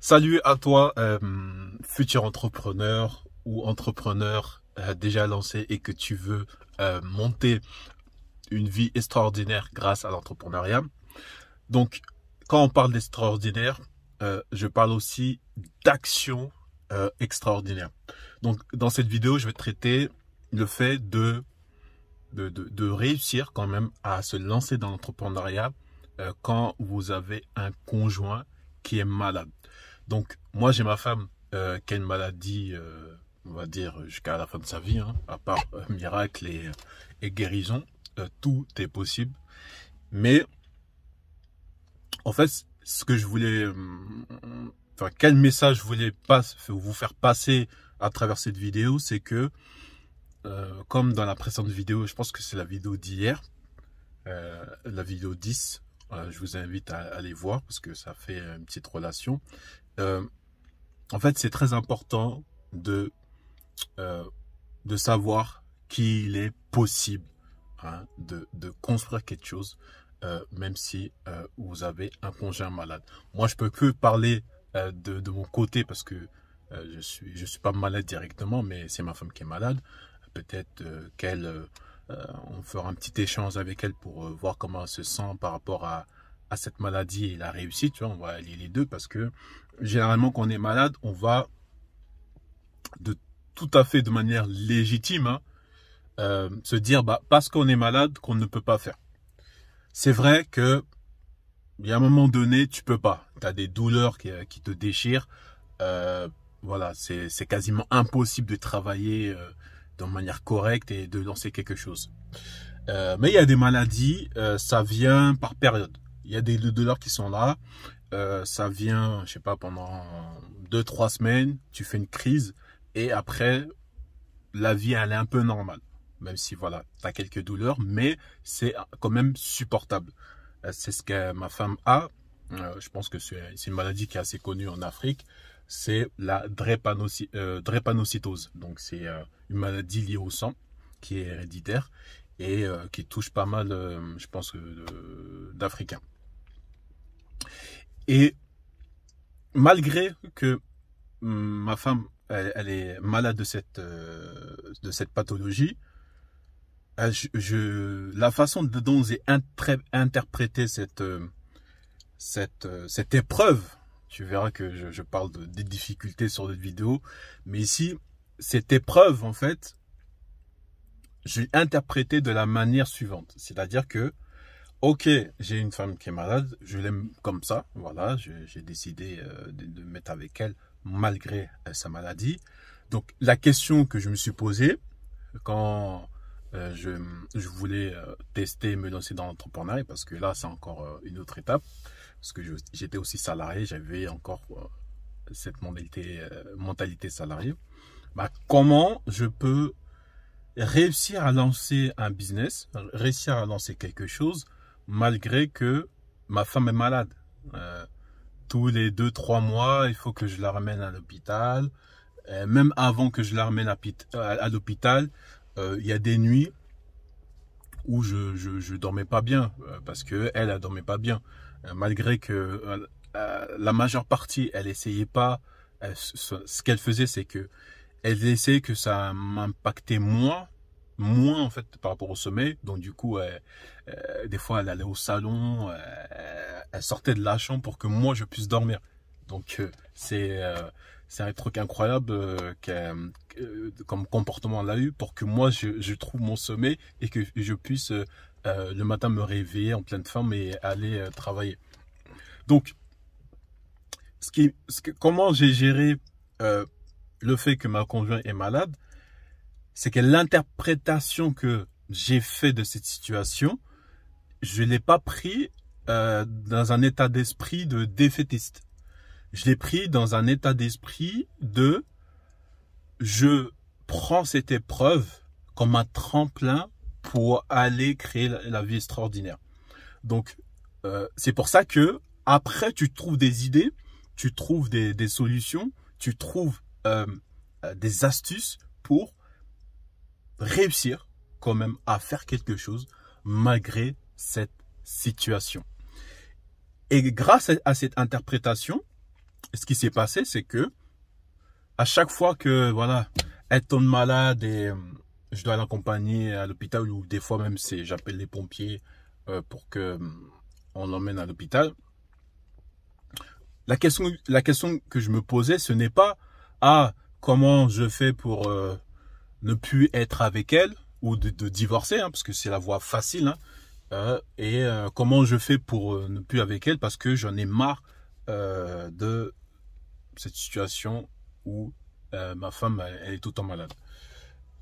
Salut à toi, euh, futur entrepreneur ou entrepreneur euh, déjà lancé et que tu veux euh, monter une vie extraordinaire grâce à l'entrepreneuriat. Donc, quand on parle d'extraordinaire, je parle aussi d'action extraordinaire. Donc, dans cette vidéo, je vais traiter le fait de, de réussir quand même à se lancer dans l'entrepreneuriat quand vous avez un conjoint qui est malade. Donc, moi, j'ai ma femme euh, qui a une maladie, euh, on va dire, jusqu'à la fin de sa vie, hein, à part euh, miracle et, guérison. tout est possible. Mais, en fait, ce que je voulais, enfin, quel message je voulais pas, vous faire passer à travers cette vidéo, c'est que, comme dans la précédente vidéo, je pense que c'est la vidéo d'hier, la vidéo 10, euh, je vous invite à, aller voir parce que ça fait une petite relation. Euh, en fait, c'est très important de, euh, de savoir qu'il est possible hein, de, de, construire quelque chose, même si vous avez un congé malade. Moi, je peux que parler de, de, mon côté parce que je suis je suis pas malade directement, mais c'est ma femme qui est malade. Peut-être qu'elle euh, on fera un petit échange avec elle pour euh, voir comment elle se sent par rapport à, cette maladie et la réussite. Tu vois, on va allier les deux parce que généralement, quand on est malade, on va de tout à fait de manière légitime hein, euh, se dire bah, parce qu'on est malade qu'on ne peut pas faire. C'est vrai que y un moment donné, tu peux pas. Tu as des douleurs qui, te déchirent. voilà, c'est quasiment impossible de travailler de manière correcte et de lancer quelque chose. Euh, mais il y a des maladies, euh, ça vient par période. Il y a des douleurs qui sont là, euh, ça vient, je sais pas, pendant deux trois semaines, tu fais une crise et après la vie elle est un peu normale, même si voilà, tu as quelques douleurs, mais c'est quand même supportable. c'est ce que ma femme a. je pense que c'est une maladie qui est assez connue en Afrique c'est la euh, drépanocytose. Donc c'est euh, une maladie liée au sang qui est héréditaire et euh, qui touche pas mal, je pense, d'Africains. Et malgré que mm, ma femme, elle, est malade de cette, de cette pathologie, je, la façon dont j'ai interprété cette, cette épreuve tu verras que je, parle de, des difficultés sur d'autres vidéos. Mais ici, cette épreuve, en fait, je l'ai interprétée de la manière suivante. C'est-à-dire que, ok, j'ai une femme qui est malade, je l'aime comme ça, voilà, j'ai décidé euh, de, mettre avec elle malgré euh, sa maladie. Donc la question que je me suis posée quand euh, je, je, voulais tester me lancer dans l'entrepreneuriat, parce que là c'est encore une autre étape, parce que j'étais aussi salarié, j'avais encore euh, cette mentalité, euh, mentalité salariée. Bah, comment je peux réussir à lancer un business, réussir à lancer quelque chose, malgré que ma femme est malade. Euh, tous les deux, trois mois, il faut que je la ramène à l'hôpital. Même avant que je la ramène à l'hôpital, il y a des nuits où je, ne dormais pas bien parce que ne elle dormait pas bien malgré que euh, la majeure partie, elle essayait pas. ce qu'elle faisait, c'est que elle essayait que ça m'impactait moins, moins en fait par rapport au sommeil. Donc du coup, des fois, elle allait au salon, elle, sortait de la chambre pour que moi je puisse dormir. Donc euh, c'est euh, c'est un truc incroyable comme comportement elle a eu pour que moi je, trouve mon sommeil et que je puisse euh, le matin me réveiller en pleine forme et aller euh, travailler. Donc, ce qui, comment j'ai géré euh, le fait que ma conjointe est malade, c'est que l'interprétation que j'ai faite de cette situation, je l'ai pas pris dans un état d'esprit de défaitiste. Je l'ai pris dans un état d'esprit de je prends cette épreuve comme un tremplin pour aller créer la, vie extraordinaire. Donc, euh, c'est pour ça que après, tu trouves des idées, tu trouves des, solutions, tu trouves euh, euh, des astuces pour réussir quand même à faire quelque chose malgré cette situation. Et grâce à cette interprétation, ce qui s'est passé, c'est que à chaque fois que voilà, elle tombe malade et je dois l'accompagner à l'hôpital ou des fois même c'est j'appelle les pompiers euh, pour que euh, on l'emmène à l'hôpital. La question, la question que je me posais, ce n'est pas ah comment je fais pour euh, ne plus être avec elle ou de, divorcer, hein, parce que c'est la voie facile, hein, et comment je fais pour ne plus avec elle parce que j'en ai marre de cette situation où ma femme elle est tout le temps malade.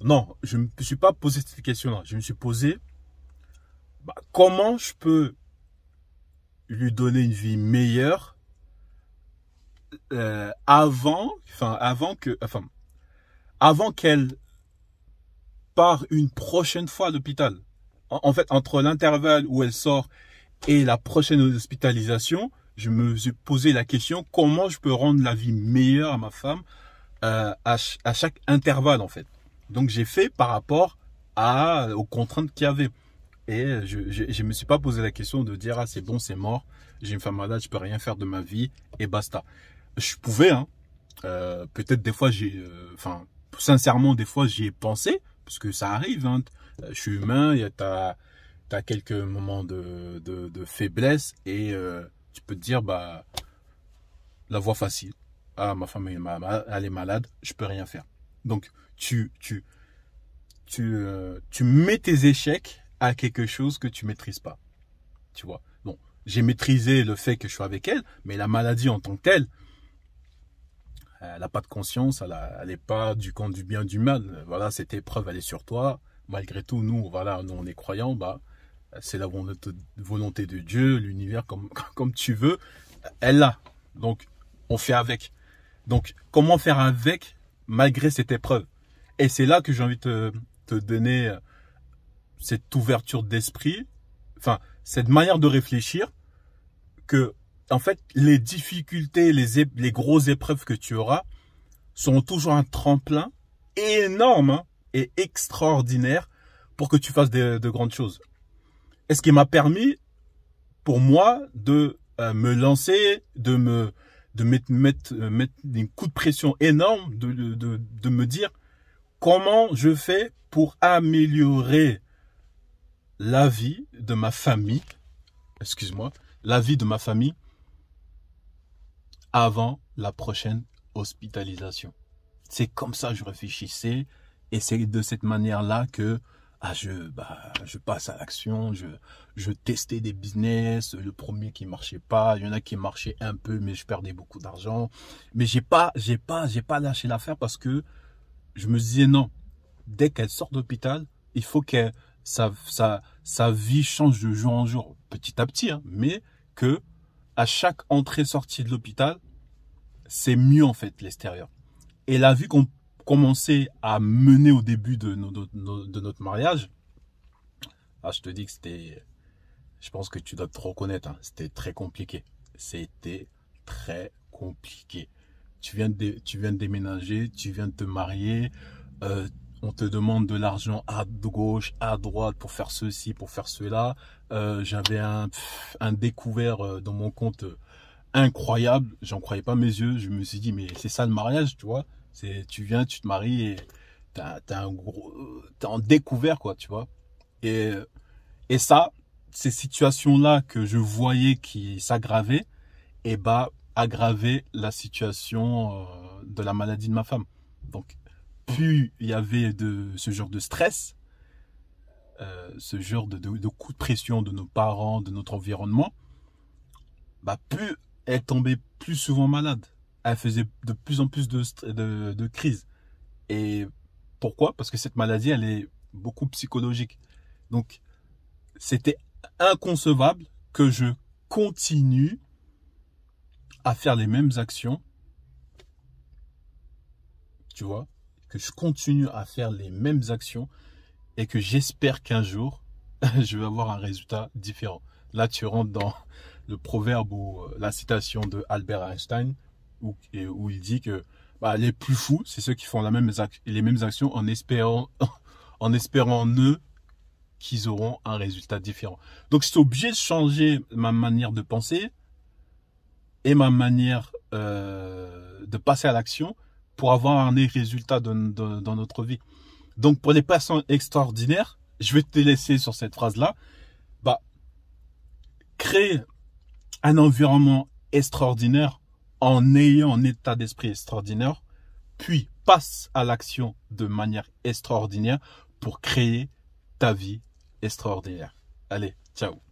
Non, je ne me suis pas posé cette question-là. Je me suis posé bah, comment je peux lui donner une vie meilleure euh, avant, enfin avant que, enfin avant qu'elle part une prochaine fois à l'hôpital. En, fait, entre l'intervalle où elle sort et la prochaine hospitalisation, je me suis posé la question comment je peux rendre la vie meilleure à ma femme euh, à chaque intervalle en fait. Donc j'ai fait par rapport à, aux contraintes qu'il y avait. Et je ne me suis pas posé la question de dire ah c'est bon, c'est mort, j'ai une femme malade, je peux rien faire de ma vie et basta. Je pouvais, hein. Euh, peut-être des fois j'ai, euh, enfin sincèrement des fois j'y ai pensé parce que ça arrive. Hein. Euh, je suis humain, il as quelques moments de, faiblesse et tu peux te dire bah la voie facile. Ah ma femme elle est malade, je peux rien faire. Donc, tu, tu, tu, euh, tu mets tes échecs à quelque chose que tu maîtrises pas. Tu vois. Bon, j'ai maîtrisé le fait que je suis avec elle, mais la maladie en tant que telle, elle n'a pas de conscience, elle n'est pas du camp du bien, du mal. Voilà, cette épreuve, elle est sur toi. Malgré tout, nous, voilà, nous, on est croyants, bah, c'est la volonté de Dieu, l'univers, comme, comme tu veux. Elle l'a. Donc, on fait avec. Donc, comment faire avec malgré cette épreuve. Et c'est là que j'ai envie de te, donner euh, cette ouverture d'esprit, enfin, cette manière de réfléchir que, en fait, les difficultés, les, les grosses épreuves que tu auras sont toujours un tremplin énorme hein, et extraordinaire pour que tu fasses de, grandes choses. Et ce qui m'a permis, pour moi, de euh, me lancer, de me, de mettre, mettre, euh, mettre de pression énorme, de, de, de me dire comment je fais pour améliorer la vie de ma famille, excuse-moi, la vie de ma famille avant la prochaine hospitalisation. C'est comme ça que je réfléchissais et c'est de cette manière-là que ah, je, bah, je passe à l'action, je, je testais des business, le premier qui marchait pas, il y en a qui marchait un peu, mais je perdais beaucoup d'argent. Mais j'ai pas, j'ai pas, j'ai pas lâché l'affaire parce que je me disais non, dès qu'elle sort d'hôpital, il faut que sa, sa, sa vie change de jour en jour, petit à petit, hein, mais que à chaque entrée-sortie de l'hôpital, c'est mieux en fait l'extérieur. Et la vue qu'on commencer à mener au début de, notre mariage, ah, je te dis que c'était, je pense que tu dois te reconnaître, hein. c'était très compliqué. C'était très compliqué. Tu viens, de, tu viens déménager, tu viens de te marier, euh, on te demande de l'argent à gauche, à droite pour faire ceci, pour faire cela. Euh, j'avais un, un, découvert euh, dans mon compte incroyable, j'en croyais pas mes yeux, je me suis dit mais c'est ça le mariage, tu vois tu viens, tu te maries et t'as, t'es en découvert, quoi, tu vois. Et, ça, ces situations-là que je voyais qui s'aggravaient, et eh bah, aggravaient la situation euh, de la maladie de ma femme. Donc, plus il y avait de ce genre de stress, euh, ce genre de, coup de pression de nos parents, de notre environnement, bah plus elle tombait plus souvent malade elle faisait de plus en plus de, de, de crises. Et pourquoi Parce que cette maladie, elle est beaucoup psychologique. Donc, c'était inconcevable que je continue à faire les mêmes actions. Tu vois Que je continue à faire les mêmes actions et que j'espère qu'un jour, je vais avoir un résultat différent. Là, tu rentres dans le proverbe ou euh, la citation de Albert Einstein où, il dit que bah, les plus fous, c'est ceux qui font la même les mêmes actions en espérant, en espérant eux qu'ils auront un résultat différent. Donc, c'est obligé de changer ma manière de penser et ma manière euh, de passer à l'action pour avoir un résultat dans, notre vie. Donc, pour les personnes extraordinaires, je vais te laisser sur cette phrase-là. Bah, créer un environnement extraordinaire en ayant un état d'esprit extraordinaire, puis passe à l'action de manière extraordinaire pour créer ta vie extraordinaire. Allez, ciao